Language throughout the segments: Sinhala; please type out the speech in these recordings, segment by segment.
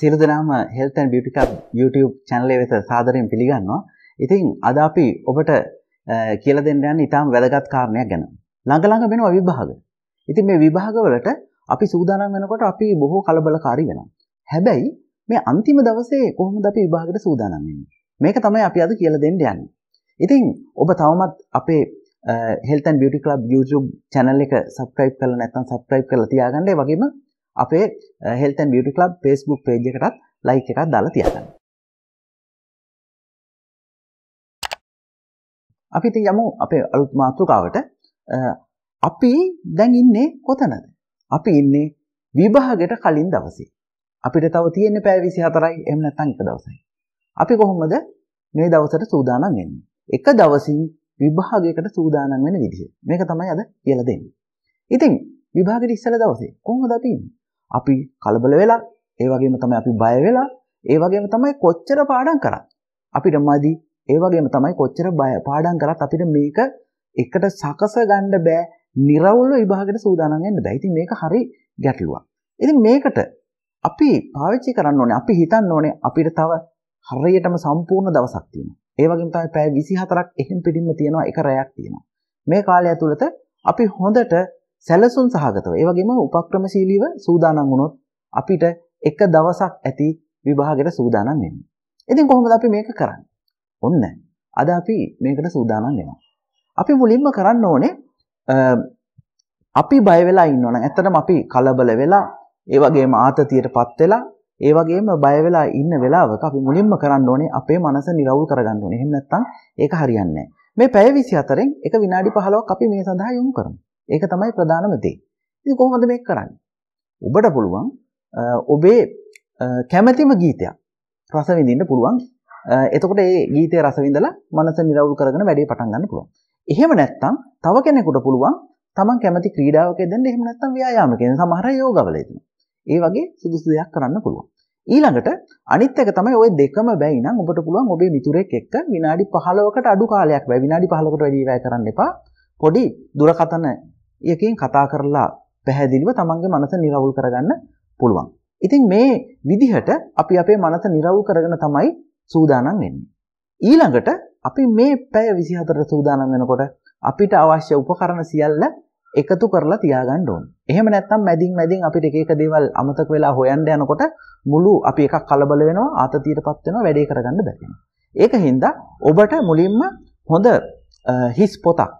සිරුදනාම හෙල්තැන් බිටිකක් YouTube චැනලේ වෙත සාදරයෙන් පිළිගන්නවා ඉතින් අද අපි ඔබට කියල දෙන්නයන් ඉතාම් වැදගත් කාරණයක් ගැන ළඟළඟ වෙන විභාග ඉතින් මේ විභාගවලට අපි සූදානම් වෙනකොට අපි බොහෝ කලබලකාරි වෙන හැබැයි මේ අන්තිම දවසේ කොහොමද අපි විභාගට සූදානම්න්නේ මේක තමයි අපි අද කියල දෙන්න යන්න ඉතින් ඔබ තවමත් අපේ health and beauty lab YouTube channel එක සබස්ක්‍රයිබ් කල නැත්තන් සබස්ක්‍රයිබ් කළ තියාගන්නේ වගේම අපේ health and beauty lab Facebook page එකටත් ලයි එකක් දාලා තියන්න අපි ති යමු අපේ අලුත් මාතෘකාවට අපි දැන් ඉන්නේ කොතනද අපි ඉන්නේ විභාගට කලින් දවසේ අපිට තව තියෙන පෑවිසි හතරයි එම නැත්තං එක දවසයි අපි කොහොමද මේ දවසට සූදානම් වෙන්නේ එක දවසින් විභාගයකට සූදානම් වෙන විදිහ මේක තමයි අද කියලා දෙන්නේ ඉතින් විභාගෙට ඉස්සල දවසේ කොහොමද අපි ඉන්නේ අපි කලබල වෙලා ඒ වගේම තමයි අපි බය වෙලා ඒ වගේම තමයි කොච්චර පාඩම් කරත් අපිට මදි ඒ වගේම තමයි කොච්චර බය පාඩම් කරත් අපිට මේක එකට සකස ගන්න බෑ නිර්වෘල්ව විභාගයට සූදානම් වෙන්න බෑ. ඉතින් මේක හරි ගැටලුවක්. ඉතින් මේකට අපි පාවිච්චි කරන්න ඕනේ අපි හිතන්න ඕනේ අපිට තව හරියටම සම්පූර්ණ දවසක් තියෙනවා. ඒ වගේම තමයි පැය 24ක් එහෙම් පිටින්ම තියෙනවා එක රැයක් තියෙනවා. මේ කාලය ඇතුළත අපි හොඳට සැලසුම් සහගතව ඒ වගේම උපක්‍රමශීලීව සූදානම් වුණොත් අපිට එක දවසක් ඇති විභාගෙට සූදානම් වෙන්න. ඉතින් කොහොමද අපි මේක කරන්නේ? ඔන්න අද අපි මේකට සූදානම් වෙනවා. අපි මුලින්ම කරන්න ඕනේ අපි බය වෙලා ඉන්නවනම් ඇත්තටම අපි කලබල වෙලා ඒ වගේම ආතතියටපත් වෙලා ඒ වගේම බය වෙලා ඉන්න වෙලාවක අපි මුලින්ම කරන්න ඕනේ අපේ මනස නිරවුල් කරගන්න ඕනේ. එහෙම නැත්නම් ඒක හරියන්නේ නැහැ. මේ පැය 24න් එක විනාඩි 15ක් අපි මේ සඳහා යොමු කරමු. ඒක තමයි ප්‍රධානම දේ. ඉතින් කොහොමද මේක කරන්නේ? ඔබට පුළුවන් ඔබේ කැමැතිම ගීතයක් රස විඳින්න පුළුවන්. එතකොට ඒ ගීතේ රස විඳලා මනස නිරවුල් කරගෙන වැඩේ පටන් ගන්න පුළුවන්. එහෙම නැත්නම් තව කෙනෙකුට පුළුවන් තමන් කැමති ක්‍රීඩාවක යෙදෙන්න එහෙම නැත්නම් ව්‍යායාමකෙන් සමහර අය යෝගවල යෙදෙනවා. ඒ වගේ සුදුසු දෙයක් කරන්න පුළුවන්. ඊළඟට අනිත් එක තමයි ওই දෙකම බැයි නම් ඔබට පුළුවන් ඔබේ මිතුරෙක් එක්ක විනාඩි 15කට අඩු කාලයක් බැයි විනාඩි 15කට වැඩි වැය කරන්න එපා. පොඩි දුරකථන යකින් කතා කරලා පැහැදිලිව තමන්ගේ මනස නිරවුල් කරගන්න පුළුවන්. ඉතින් මේ විදිහට අපි අපේ මනස නිරවුල් කරගෙන තමයි සූදානම් වෙන්නේ. ඊළඟට අපි මේ පැය 24ට සූදානම් වෙනකොට අපිට අවශ්‍ය උපකරණ සියල්ල එකතු කරලා තියාගන්න ඕන. එහෙම නැත්නම් මැදින් මැදින් අපිට එක එක දේවල් අමතක වෙලා හොයන්න යනකොට මුළු අපි එකක් කලබල වෙනවා, ආතතියටපත් වෙනවා, වැඩේ කරගන්න බැරි වෙනවා. ඒක හින්දා ඔබට මුලින්ම හොඳ හිස් පොතක්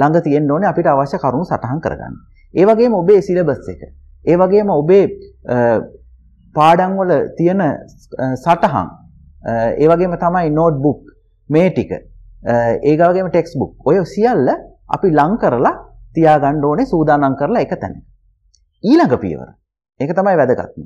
ළඟ තියෙන්න ඕනේ අපිට අවශ්‍ය කරුණු සටහන් කරගන්න. ඒ වගේම ඔබේ සිලබස් එක. ඒ වගේම ඔබේ පාඩම් වල තියෙන සටහන්. ඒ වගේම තමයි notebook මේ ටික. ඒ වගේම textbook. ඔය සියල්ල අපි ලං කරලා තියාගන්න ඕනේ සූදානම් කරලා එක තැනක. ඊළඟ පියවර. ඒක තමයි වැදගත්ම.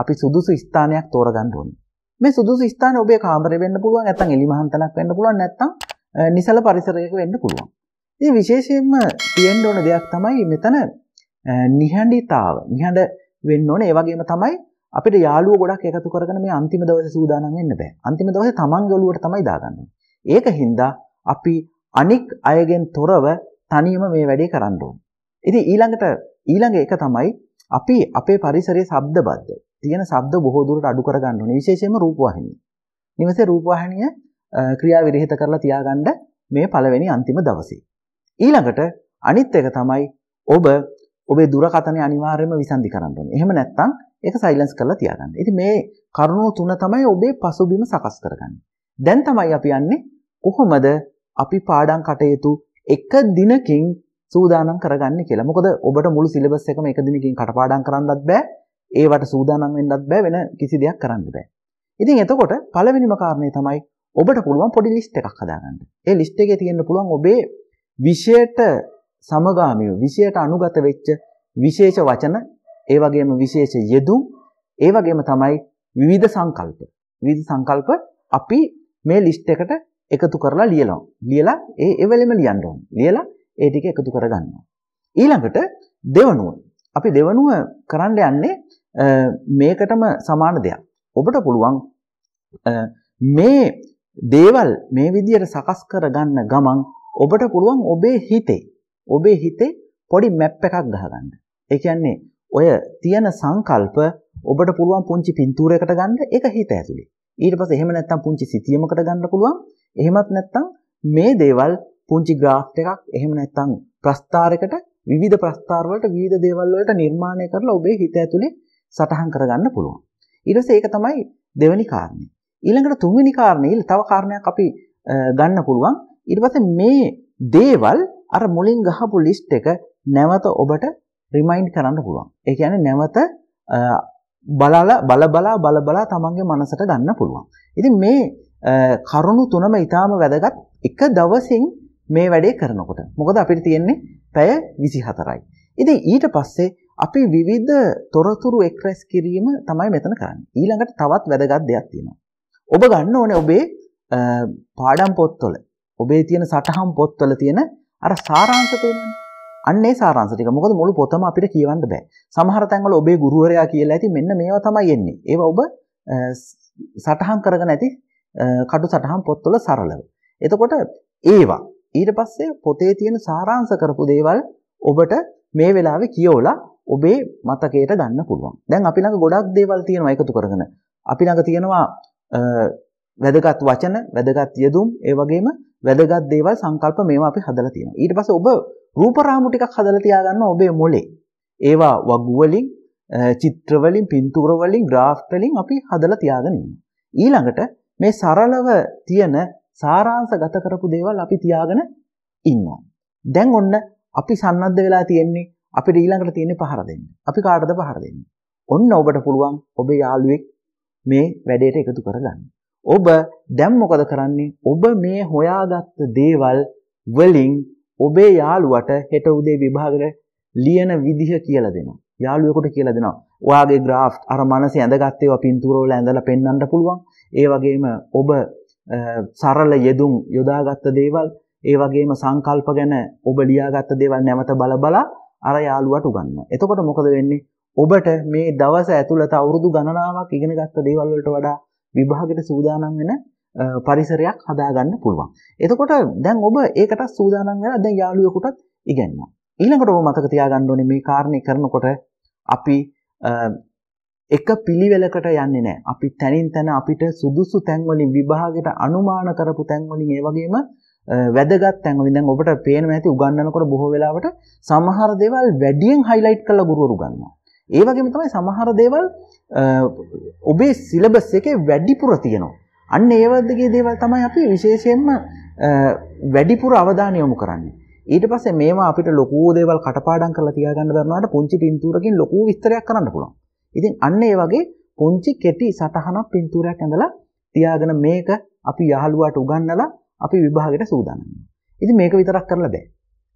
අපි සුදුසු ස්ථානයක් තෝරගන්න ඕනේ. මේ සුදුසු ස්ථානය ඔබේ කාමරේ වෙන්න පුළුවන්, නැත්නම් එලිමහන්තනක් වෙන්න පුළුවන්, නැත්නම් නිසල පරිසරයක වෙන්න පුළුවන්. ඒ විශේෂයෙන්ම තියෙන්න ඕන දෙයක් තමයි මෙතන නිහඬතාව. නිහඬ වෙන්න ඕනේ. ඒ වගේම තමයි අපිට යාළුවෝ ගොඩක් එකතු කරගෙන මේ අන්තිම දවසේ සූදානම් වෙන්න බෑ. අන්තිම දවසේ තමන් ගලුවට තමයි දාගන්න ඕනේ. ඒක හින්දා අපි අනික් අයගෙන් තොරව තනියම මේ වැඩේ කරන්න ඕනේ. ඉතින් ඊළඟට ඊළඟ එක තමයි අපි අපේ පරිසරයේ ශබ්ද බද්ද. තියෙන ශබ්ද බොහෝ දුරට අඩු කරගන්න ඕනේ. විශේෂයෙන්ම රූපවාහිනිය. නිවසේ රූපවාහිනිය ක්‍රියා විරහිත කරලා තියාගන්න මේ පළවෙනි අන්තිම දවසේ. ඊළඟට අනිත් එක තමයි ඔබ ඔබේ දුරකථනය අනිවාර්යයෙන්ම විසන්ධි කරන්න ඕනේ. එහෙම නැත්නම් ඒක සයිලන්ස් කරලා තියාගන්න. ඉතින් මේ කරුණු තුන තමයි ඔබේ පසුබිම සකස් කරගන්නේ. දැන් තමයි අපි යන්නේ කොහොමද අපි පාඩම් කටයුතු එක දිනකින් සූදානම් කරගන්නේ කියලා. මොකද ඔබට මුළු සිලබස් එකම එක දිනකින් කටපාඩම් කරන්නත් බෑ. ඒවට සූදානම් වෙන්නත් බෑ වෙන කිසි දෙයක් කරන්න බෑ. ඉතින් එතකොට පළවෙනිම කාරණේ තමයි ඔබට පුළුවන් පොඩි ලිස්ට් එකක් හදාගන්න. ඒ ලිස්ට් එකේ තියෙන්න පුළුවන් ඔබේ විෂයට සමගාමීව විෂයට අනුගත වෙච්ච විශේෂ වචන ඒ වගේම විශේෂ යෙදුම් ඒ වගේම තමයි විවිධ සංකල්ප. විවිධ සංකල්ප අපි මේ ලිස්ට් එකට එකතු කරලා ලියනවා. ලියලා ඒ එවලෙම ලියන්න ඕනේ. ලියලා ඒ ටික එකතු කරගන්නවා. ඊළඟට දෙවනුව. අපි දෙවනුව කරන්න යන්නේ මේකටම සමාන දෙයක්. ඔබට පුළුවන් මේ දේවල් මේ විදියට සකස් කරගන්න ගමන් ඔබට පුළුවන් ඔබේ හිතේ ඔබේ හිතේ පොඩි මැප් එකක් ගහගන්න. ඒ කියන්නේ ඔය තියෙන සංකල්ප ඔබට පුළුවන් පුංචි පින්තූරයකට ගන්න ඒක හිත ඇතුලේ. ඊට පස්සේ එහෙම නැත්නම් පුංචි සිතියමකට ගන්න පුළුවන්. එහෙමත් නැත්නම් මේ දේවල් පුංචි graph එකක් එහෙම නැත්නම් ප්‍රස්ථාරයකට විවිධ ප්‍රස්ථාර වලට විවිධ දේවල් වලට නිර්මාණය කරලා ඔබේ හිත ඇතුලේ සටහන් කරගන්න පුළුවන්. ඊට පස්සේ ඒක තමයි දෙවෙනි කාරණේ. ඊළඟට තුන්වෙනි කාරණේ තව කාරණයක් අපි ගන්න පුළුවන් ඉරිවස මේ දේවල් අර මුලින් ගහපු ලිස්ට් එක නැවත ඔබට රිමයින්් කරන්න පුළුවන් එක ඇන නැවත බලාල බලබලා බලබලා තමන්ගේ මනසට ගන්න පුළුවන්. ඉති මේ කරුණු තුනම ඉතාම වැදගත් එක දවසින් මේ වැඩේ කරනකොට මොකද අපිට තියෙන්නේ පැය විසි හතරයි. ඉති ඊට පස්සේ අපි විවිධ තොරතුරු එක්රැස් කිරීම තමයි මෙතන කරන්න ඊළඟට තවත් වැදගත් දෙයක් තියෙනවා. ඔබ ගන්න ඕන ඔබේ පාඩම් පොත්තොල ඔබේ තියෙන සටහන් පොත්වල තියෙන අර සාරාංශ තියෙනවනේ. අන්න ඒ සාරාංශ ටික. මොකද මුළු පොතම අපිට කියවන්න බෑ. සමහර තැන්වල ඔබේ ගුරුවරයා කියලා ඇති මෙන්න මේවා තමයි එන්නේ. ඒවා ඔබ සටහන් කරගෙන ඇති කටු සටහන් පොත්වල සරලව. එතකොට ඒවා ඊට පස්සේ පොතේ තියෙන සාරාංශ කරපු දේවල් ඔබට මේ වෙලාවේ කියවලා ඔබේ මතකයට ගන්න පුළුවන්. දැන් අපි ළඟ ගොඩක් දේවල් තියෙනවා එකතු කරගෙන. අපි ළඟ තියෙනවා වැදගත් වචන, වැදගත් යෙදුම්, ඒ වගේම වැදගත් දේවල් සංකල්ප මේවා අපි හදලා තියෙනවා. ඊට පස්සේ ඔබ රූප රාමු ටිකක් හදලා තියාගන්න ඔබේ මොලේ. ඒවා වගු වලින්, චිත්‍ර වලින්, පින්තූර වලින්, ග්‍රාෆ් වලින් අපි හදලා තියාගෙන ඉන්නවා. ඊළඟට මේ සරලව තියෙන සාරාංශගත කරපු දේවල් අපි තියාගෙන ඉන්නවා. දැන් ඔන්න අපි සන්නද්ධ වෙලා තියෙන්නේ අපිට ඊළඟට තියෙන්නේ පහර දෙන්න. අපි කාටද පහර දෙන්නේ? ඔන්න ඔබට පුළුවන් ඔබේ යාළුවෙක් මේ වැඩේට එකතු කරගන්න. ඔබ දැන් මොකද කරන්නේ? ඔබ මේ හොයාගත්ත දේවල් වලින් ඔබේ යාළුවට හෙට උදේ විභාගෙට ලියන විදිහ කියලා දෙනවා. යාළුවෙකුට කියලා දෙනවා. ඔයාගේ graph අර මනසේ ඇඳගත් ඒවා පින්තූර වල ඇඳලා පෙන්වන්න පුළුවන්. ඒ වගේම ඔබ සරල යෙදුම් යොදාගත්ත දේවල්, ඒ වගේම සංකල්ප ගැන ඔබ ලියාගත්ත දේවල් නැවත බල බලා අර යාළුවට උගන්වනවා. එතකොට මොකද වෙන්නේ? ඔබට මේ දවස ඇතුළත අවුරුදු ගණනාවක් ඉගෙන ගත්ත දේවල් වලට වඩා විභාගයට සූදානම් වෙන පරිසරයක් හදාගන්න පුළුවන්. එතකොට දැන් ඔබ ඒකට සූදානම් වෙලා දැන් යාළුවෙකුටත් ඉගෙනනවා. ඊළඟට ඔබ මතක තියාගන්න ඕනේ මේ කාරණේ කරනකොට අපි එක පිළිවෙලකට යන්නේ නැහැ. අපි තනින් තන අපිට සුදුසු තැන් වලින් විභාගයට අනුමාන කරපු තැන් වලින් ඒ වගේම වැදගත් තැන් වලින් දැන් ඔබට පේනවා ඇති උගන්වනකොට බොහෝ වෙලාවට සමහර දේවල් වැඩියෙන් හයිලයිට් කරලා ගුරුවරු ගන්නවා. ඒ වගේම තමයි සමහර දේවල් ඔබේ සිලබස් එකේ වැඩිපුර තියෙනවා. අන්න ඒ වගේ දේවල් තමයි අපි විශේෂයෙන්ම වැඩිපුර අවධානය යොමු කරන්නේ. ඊට පස්සේ මේවා අපිට ලොකු දේවල් කටපාඩම් කරලා තියාගන්න බැරනාට පුංචි පින්තූරකින් ලොකු විස්තරයක් කරන්න පුළුවන්. ඉතින් අන්න ඒ වගේ පුංචි කෙටි සටහනක් පින්තූරයක් ඇඳලා තියාගෙන මේක අපි යහළුවාට උගන්වලා අපි විභාගෙට සූදානම් වෙනවා. ඉතින් මේක විතරක් කරලා බෑ.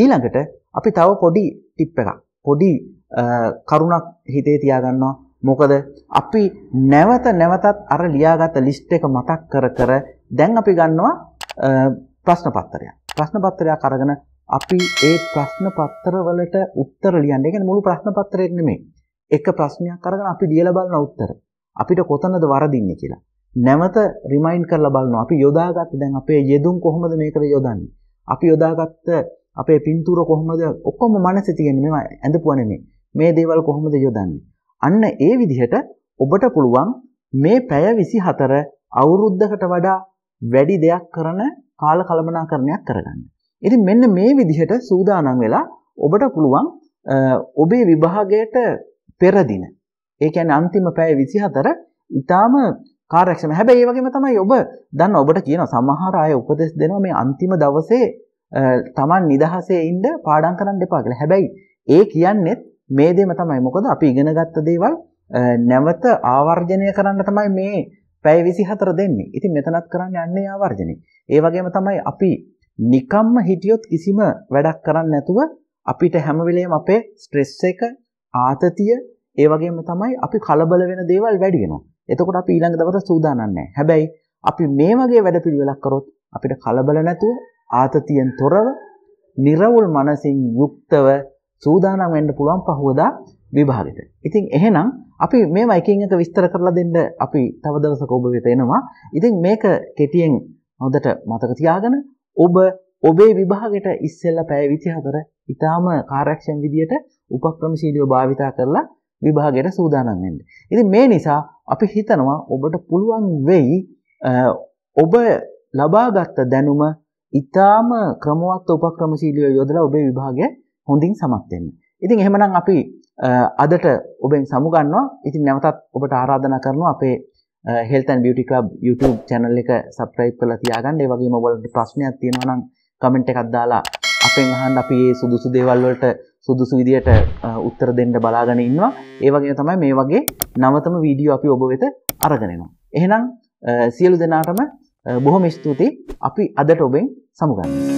ඊළඟට අපි තව පොඩි ටිප් එකක් පොඩි කරුණක් හිතේ තියාගන්නවා මොකද අපි නැවත නැවතත් අර ලියාගත ලිස්ට් එක මතක් කර කර දැන් අපි ගන්නවා ප්‍රශ්න පත්තරයක් ප්‍රශ්න පත්තරයක් අරගෙන අපි ඒ ප්‍රශ්න පත්තරවලට උත්තර ලියන්න. ඒ කියන්නේ මුළු ප්‍රශ්න පත්‍රයක් නෙමෙයි. එක ප්‍රශ්නයක් අරගෙන අපි ලියලා බලන උත්තර. අපිට කොතනද වරදින්නේ කියලා. නැවත රිමයින්ඩ් කරලා බලනවා. අපි යොදාගත්ත දැන් අපේ යෙදුම් කොහොමද මේකට යොදන්නේ? අපි යොදාගත්ත අපේ පින්තූර කොහොමද ඔක්කොම මනසේ තියෙන මේවා ඇඳපුවා නෙමෙයි. මේ දේවල් කොහොමද යොදන්නේ? අන්න ඒ විදිහට ඔබට පුළුවන් මේ පැය 24 අවුරුද්දකට වඩා වැඩි දෙයක් කරන කාල කළමනාකරණයක් කරගන්න. ඉතින් මෙන්න මේ විදිහට සූදානම් වෙලා ඔබට පුළුවන් ඔබේ විභාගයට පෙරදින. ඒ කියන්නේ අන්තිම පැය 24 ඊටාම කාර්යක්ෂම. හැබැයි ඒ වගේම තමයි ඔබ දන්න ඔබට කියන සමහර අය උපදෙස් දෙනවා මේ අන්තිම දවසේ තමන් නිදහසේ ඉන්න පාඩම් කරන්න එපා කියලා. හැබැයි ඒ කියන්නේත් මේ දෙම තමයි. මොකද අපි ඉගෙන ගත්ත දේවල් නැවත ආවර්ජනය කරන්න තමයි මේ පැය 24 දෙන්නේ. ඉතින් මෙතනත් කරන්න යන්නේ ආවර්ජනේ. ඒ වගේම තමයි අපි නිකම්ම හිටියොත් කිසිම වැඩක් කරන්න නැතුව අපිට හැම වෙලේම අපේ ස්ට්‍රෙස් එක ආතතිය ඒ වගේම තමයි අපි කලබල වෙන දේවල් වැඩි වෙනවා. එතකොට අපි ඊළඟ දවසට සූදානම් නැහැ. හැබැයි අපි මේ වගේ වැඩපිළිවෙලක් කරොත් අපිට කලබල නැතුව ආතතියෙන් තොරව නිර්වුල් මනසින් යුක්තව සූදානම් වෙන්න පුළුවන් පහවදා විභාගෙට. ඉතින් එහෙනම් අපි මේවා එකින් එක විස්තර කරලා දෙන්න අපි තව දවසක ඔබ වෙත එනවා. ඉතින් මේක කෙටියෙන් හොඳට මතක තියාගෙන ඔබ ඔබේ විභාගෙට ඉස්සෙල්ලා පැය 24 ඉතාම කාර්යක්ෂම විදියට උපක්‍රමශීලීව භාවිතා කරලා විභාගයට සූදානම් වෙන්න. ඉතින් මේ නිසා අපි හිතනවා ඔබට පුළුවන් වෙයි ඔබ ලබාගත් දැනුම ඉතාම ක්‍රමවත් උපක්‍රමශීලීව යොදලා ඔබේ විභාගය හොඳින් සමත් වෙන්න. ඉතින් එහෙමනම් අපි අදට ඔබෙන් සමු ගන්නවා. ඉතින් නැවතත් ඔබට ආරාධනා කරනවා අපේ Health and Beauty Club YouTube channel එක subscribe කරලා තියාගන්න. ඒ වගේම ඔයාලට ප්‍රශ්නයක් තියෙනවා නම් comment එකක් දාලා අපෙන් අහන්න අපි මේ සුදුසු දේවල් වලට සුදුසු විදියට උත්තර දෙන්න බලාගෙන ඉන්නවා. ඒ වගේම තමයි මේ වගේ නවතම වීඩියෝ අපි ඔබ වෙත අරගෙන එනවා. එහෙනම් සියලු දෙනාටම බොහොම ස්තුතියි. අපි අදට ඔබෙන් サムがいす。